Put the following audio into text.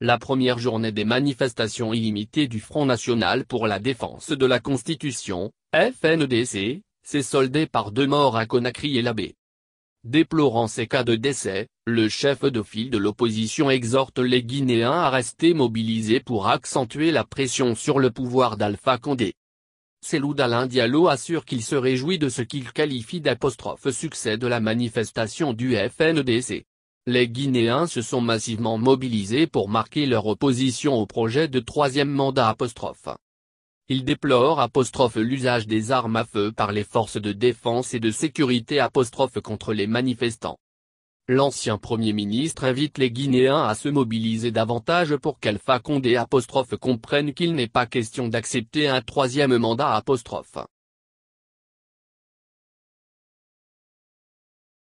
la première journée des manifestations illimitées du Front National pour la défense de la Constitution, FNDC, s'est soldée par deux morts à Conakry et l'abbé. Déplorant ces cas de décès, le chef de file de l'opposition exhorte les Guinéens à rester mobilisés pour accentuer la pression sur le pouvoir d'Alpha Condé. Selou Alain Diallo assure qu'il se réjouit de ce qu'il qualifie d'apostrophe succès de la manifestation du FNDC les Guinéens se sont massivement mobilisés pour marquer leur opposition au projet de troisième mandat apostrophe. Ils déplorent apostrophe l'usage des armes à feu par les forces de défense et de sécurité apostrophe contre les manifestants. L'ancien Premier ministre invite les Guinéens à se mobiliser davantage pour qu'Alpha Condé apostrophe comprenne qu'il n'est pas question d'accepter un troisième mandat apostrophe.